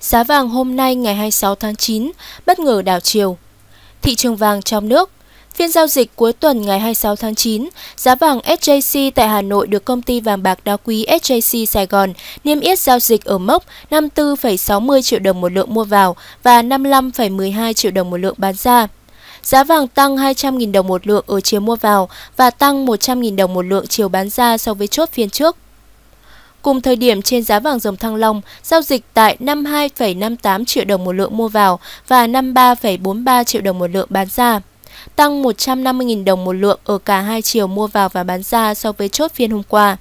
Giá vàng hôm nay ngày 26 tháng 9 bất ngờ đảo chiều. Thị trường vàng trong nước Phiên giao dịch cuối tuần ngày 26 tháng 9, giá vàng SJC tại Hà Nội được công ty vàng bạc đá quý SJC Sài Gòn niêm yết giao dịch ở mốc 54,60 triệu đồng một lượng mua vào và 55,12 triệu đồng một lượng bán ra. Giá vàng tăng 200.000 đồng một lượng ở chiều mua vào và tăng 100.000 đồng một lượng chiều bán ra so với chốt phiên trước. Cùng thời điểm trên giá vàng dòng thăng long giao dịch tại 52,58 triệu đồng một lượng mua vào và 53,43 triệu đồng một lượng bán ra tăng 150.000 đồng một lượng ở cả hai chiều mua vào và bán ra so với chốt phiên hôm qua.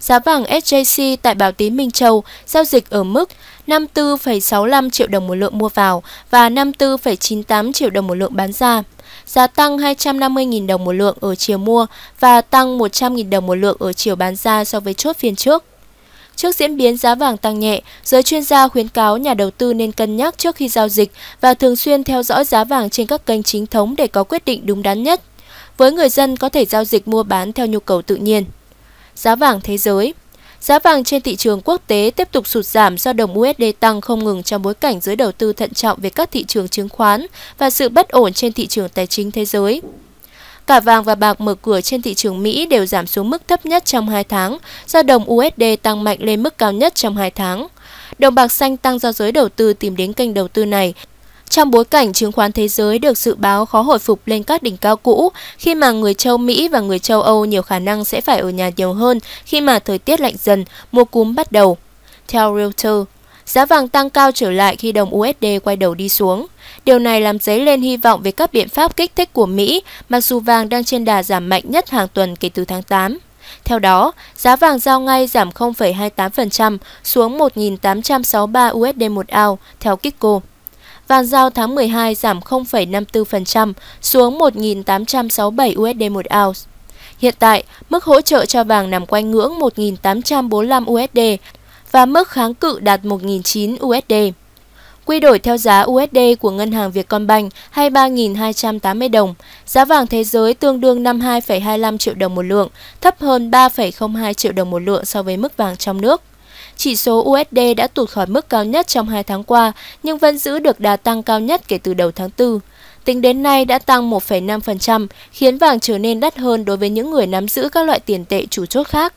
Giá vàng SJC tại Bảo Tín Minh Châu giao dịch ở mức 54,65 triệu đồng một lượng mua vào và 54,98 triệu đồng một lượng bán ra. Giá tăng 250.000 đồng một lượng ở chiều mua và tăng 100.000 đồng một lượng ở chiều bán ra so với chốt phiên trước. Trước diễn biến giá vàng tăng nhẹ, giới chuyên gia khuyến cáo nhà đầu tư nên cân nhắc trước khi giao dịch và thường xuyên theo dõi giá vàng trên các kênh chính thống để có quyết định đúng đắn nhất. Với người dân có thể giao dịch mua bán theo nhu cầu tự nhiên. Giá vàng thế giới Giá vàng trên thị trường quốc tế tiếp tục sụt giảm do đồng USD tăng không ngừng trong bối cảnh giới đầu tư thận trọng về các thị trường chứng khoán và sự bất ổn trên thị trường tài chính thế giới. Cả vàng và bạc mở cửa trên thị trường Mỹ đều giảm xuống mức thấp nhất trong 2 tháng, do đồng USD tăng mạnh lên mức cao nhất trong 2 tháng. Đồng bạc xanh tăng do giới đầu tư tìm đến kênh đầu tư này, trong bối cảnh chứng khoán thế giới được dự báo khó hồi phục lên các đỉnh cao cũ, khi mà người châu Mỹ và người châu Âu nhiều khả năng sẽ phải ở nhà nhiều hơn khi mà thời tiết lạnh dần, mùa cúm bắt đầu. Theo Reuters, Giá vàng tăng cao trở lại khi đồng USD quay đầu đi xuống. Điều này làm dấy lên hy vọng về các biện pháp kích thích của Mỹ, mặc dù vàng đang trên đà giảm mạnh nhất hàng tuần kể từ tháng 8. Theo đó, giá vàng giao ngay giảm 0,28% xuống 1.863 USD một ao, theo Kiko. Vàng giao tháng 12 giảm 0,54% xuống 1.867 USD một ounce. Hiện tại, mức hỗ trợ cho vàng nằm quanh ngưỡng 1.845 USD và mức kháng cự đạt 1.009 USD. Quy đổi theo giá USD của ngân hàng Vietcombank 23.280 đồng, giá vàng thế giới tương đương 52,25 triệu đồng một lượng, thấp hơn 3,02 triệu đồng một lượng so với mức vàng trong nước chỉ số USD đã tụt khỏi mức cao nhất trong 2 tháng qua, nhưng vẫn giữ được đà tăng cao nhất kể từ đầu tháng 4. Tính đến nay đã tăng 1,5%, khiến vàng trở nên đắt hơn đối với những người nắm giữ các loại tiền tệ chủ chốt khác.